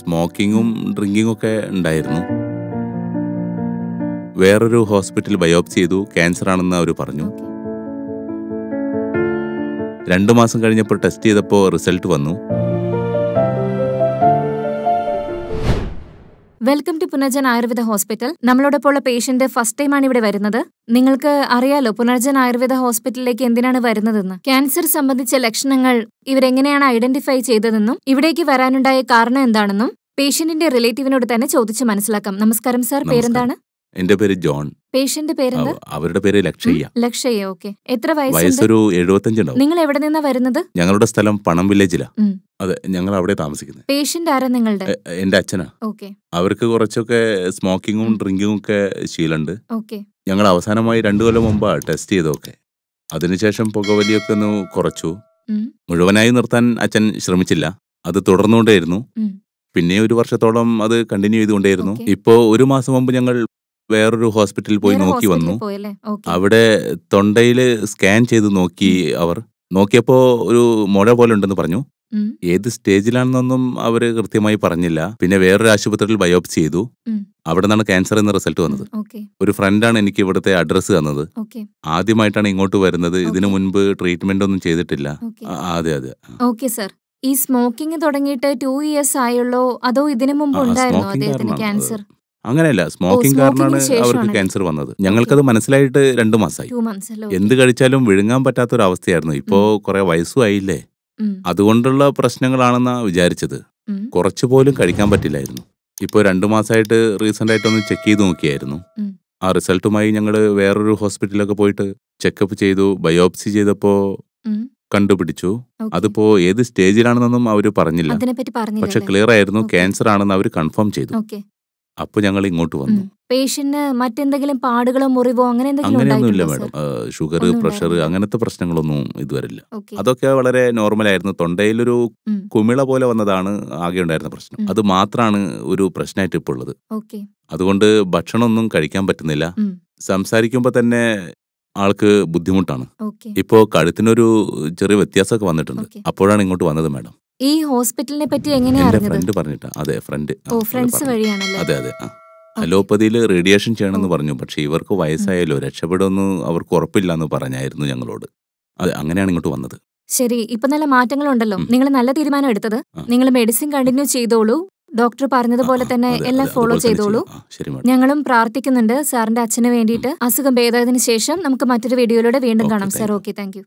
സ്മോക്കിങ്ങും ഡ്രിങ്കിങ്ങും ഒക്കെ ഉണ്ടായിരുന്നു വേറൊരു ഹോസ്പിറ്റൽ ബയോപ്സി ചെയ്തു ക്യാൻസർ ആണെന്ന് അവർ പറഞ്ഞു രണ്ടു മാസം കഴിഞ്ഞപ്പോൾ ടെസ്റ്റ് ചെയ്തപ്പോൾ റിസൾട്ട് വന്നു welcome to Punarjan Ayurveda hospital നമ്മളോടൊപ്പം ഉള്ള പേഷ്യന്റ് ഫസ്റ്റ് ടൈമാണ് ഇവിടെ വരുന്നത് നിങ്ങൾക്ക് അറിയാലോ പുനർജൻ ആയുർവേദ ഹോസ്പിറ്റലിലേക്ക് എന്തിനാണ് വരുന്നതെന്ന് ക്യാൻസർ സംബന്ധിച്ച ലക്ഷണങ്ങൾ ഇവരെങ്ങനെയാണ് ഐഡന്റിഫൈ ചെയ്തതെന്നും ഇവിടേക്ക് വരാനുണ്ടായ കാരണം എന്താണെന്നും പേഷ്യന്റിന്റെ റിലേറ്റീവിനോട് തന്നെ ചോദിച്ച് മനസ്സിലാക്കാം നമസ്കാരം സാർ പേരെന്താണ് എന്റെ പേര് ജോൺ പേഷ്യന്റ് പേര് അവരുടെ പേര് ലക്ഷയ്യ ലക്ഷയ്യ ഓക്കെ എത്ര വയസ്സ് വയസ്സൊരു എഴുപത്തഞ്ചുണ്ടാവും നിങ്ങൾ എവിടെ നിന്നാ വരുന്നത് ഞങ്ങളുടെ സ്ഥലം പണം വില്ലേജിലാ അതെ ഞങ്ങൾ അവിടെ താമസിക്കുന്നത് പേഷ്യന്റ് ആരാ നിങ്ങളുടെ എന്റെ അച്ഛനാ ഓക്കെ അവർക്ക് കുറച്ചൊക്കെ സ്മോക്കിങ്ങും ഡ്രിങ്കിങ്ങും ഒക്കെ ശീലുണ്ട് ഓക്കെ ഞങ്ങൾ അവസാനമായി രണ്ടു കൊല്ലം മുമ്പ് ടെസ്റ്റ് ചെയ്തൊക്കെ അതിനുശേഷം പുകവലിയൊക്കെ ഒന്ന് കുറച്ചു മുഴുവനായി നിർത്താൻ അച്ഛൻ ശ്രമിച്ചില്ല അത് തുടർന്നുകൊണ്ടേയിരുന്നു പിന്നെ ഒരു വർഷത്തോളം അത് കണ്ടിന്യൂ ചെയ്തുകൊണ്ടേയിരുന്നു ഇപ്പോ ഒരു മാസം മുമ്പ് ഞങ്ങൾ വേറൊരു ഹോസ്പിറ്റലിൽ പോയി നോക്കി വന്നു അവിടെ തൊണ്ടയിൽ സ്കാൻ ചെയ്ത് നോക്കി അവർ നോക്കിയപ്പോൾ ഒരു മുഴ പോലെ ഉണ്ടെന്ന് പറഞ്ഞു ഏത് സ്റ്റേജിലാണെന്നൊന്നും അവർ കൃത്യമായി പറഞ്ഞില്ല പിന്നെ വേറൊരു ആശുപത്രിയിൽ ബയോപ്സി ചെയ്തു അവിടെ നിന്നാണ് ക്യാൻസർ എന്ന റിസൾട്ട് വന്നത് ഒരു ഫ്രണ്ടാണ് എനിക്ക് ഇവിടുത്തെ അഡ്രസ്സ് തന്നത് ആദ്യമായിട്ടാണ് ഇങ്ങോട്ട് വരുന്നത് ഇതിനു മുൻപ് ട്രീറ്റ്മെന്റ് ഒന്നും ചെയ്തിട്ടില്ല അതെ അതെ ഓക്കെ സർ ഈ സ്മോക്കിംഗ് തുടങ്ങിയിട്ട് ടു ഇയേഴ്സ് ആയുള്ളോ അതോ ഇതിനു മുമ്പ് ഉണ്ടായിരുന്നു ഉണ്ടായിരുന്നോ അദ്ദേഹത്തിന് ക്യാൻസർ അങ്ങനെയല്ല സ്മോക്കിംഗ് കാരണമാണ് അവർക്ക് ക്യാൻസർ വന്നത് ഞങ്ങൾക്കത് മനസ്സിലായിട്ട് രണ്ടു മാസമായി എന്ത് കഴിച്ചാലും വിഴുങ്ങാൻ പറ്റാത്തൊരവസ്ഥയായിരുന്നു ഇപ്പോ കുറെ ആയില്ലേ അതുകൊണ്ടുള്ള പ്രശ്നങ്ങളാണെന്നാ വിചാരിച്ചത് കുറച്ചു പോലും കഴിക്കാൻ പറ്റില്ലായിരുന്നു ഇപ്പോൾ രണ്ടു മാസമായിട്ട് റീസെന്റ് ആയിട്ട് ഒന്ന് ചെക്ക് ചെയ്ത് നോക്കിയായിരുന്നു ആ റിസൾട്ടുമായി ഞങ്ങൾ വേറൊരു ഹോസ്പിറ്റലൊക്കെ പോയിട്ട് ചെക്കപ്പ് ചെയ്തു ബയോപ്സി ചെയ്തപ്പോൾ കണ്ടുപിടിച്ചു അതിപ്പോ ഏത് സ്റ്റേജിലാണെന്നൊന്നും അവര് പറഞ്ഞില്ല പക്ഷെ ക്ലിയർ ആയിരുന്നു ക്യാൻസർ ആണെന്ന് അവർ കൺഫേം ചെയ്തു അപ്പോൾ ഞങ്ങൾ ഇങ്ങോട്ട് വന്നു പേഷ്യന്റിന് മറ്റെന്തെങ്കിലും പാടുകളോ മുറിവോ അങ്ങനെ അങ്ങനെയൊന്നുമില്ല മാഡം ഷുഗർ പ്രഷർ അങ്ങനത്തെ പ്രശ്നങ്ങളൊന്നും ഇതുവരില്ല അതൊക്കെ വളരെ നോർമൽ ആയിരുന്നു തൊണ്ടയിലൊരു കുമിള പോലെ വന്നതാണ് ആകെ ഉണ്ടായിരുന്ന പ്രശ്നം അത് മാത്രമാണ് ഒരു പ്രശ്നമായിട്ട് ഇപ്പോൾ ഉള്ളത് അതുകൊണ്ട് ഭക്ഷണമൊന്നും കഴിക്കാൻ പറ്റുന്നില്ല സംസാരിക്കുമ്പോ തന്നെ ആൾക്ക് ബുദ്ധിമുട്ടാണ് ഇപ്പോൾ കഴുത്തിനൊരു ചെറിയ വ്യത്യാസമൊക്കെ വന്നിട്ടുണ്ട് അപ്പോഴാണ് ഇങ്ങോട്ട് വന്നത് മാഡം ഈ ഹോസ്പിറ്റലിനെ പറ്റി എങ്ങനെയാ ഫ്രണ്ട് പറഞ്ഞിട്ടാ അതെ ഫ്രണ്ട് ഓ ഫ്രണ്ട്സ് വഴിയാണല്ലേ അതെ അതെ അലോപ്പതിയിൽ റേഡിയേഷൻ ചെയ്യണമെന്ന് പറഞ്ഞു പക്ഷെ ഇവർക്ക് വയസ്സായല്ലോ രക്ഷപ്പെടുമെന്ന് അവർക്ക് ഉറപ്പില്ല എന്ന് പറഞ്ഞായിരുന്നു ഞങ്ങളോട് അതെ അങ്ങനെയാണ് ഇങ്ങോട്ട് വന്നത് ശരി ഇപ്പൊ നല്ല മാറ്റങ്ങളുണ്ടല്ലോ നിങ്ങൾ നല്ല തീരുമാനം എടുത്തത് നിങ്ങൾ മെഡിസിൻ കണ്ടിന്യൂ ചെയ്തോളൂ ഡോക്ടർ പറഞ്ഞതുപോലെ തന്നെ എല്ലാം ഫോളോ ചെയ്തോളൂ ശരി ഞങ്ങളും പ്രാർത്ഥിക്കുന്നുണ്ട് സാറിന്റെ അച്ഛന് വേണ്ടിയിട്ട് അസുഖം ഭേദമായതിനു ശേഷം നമുക്ക് മറ്റൊരു വീഡിയോയിലൂടെ വീണ്ടും കാണാം സാർ ഓക്കെ താങ്ക് യു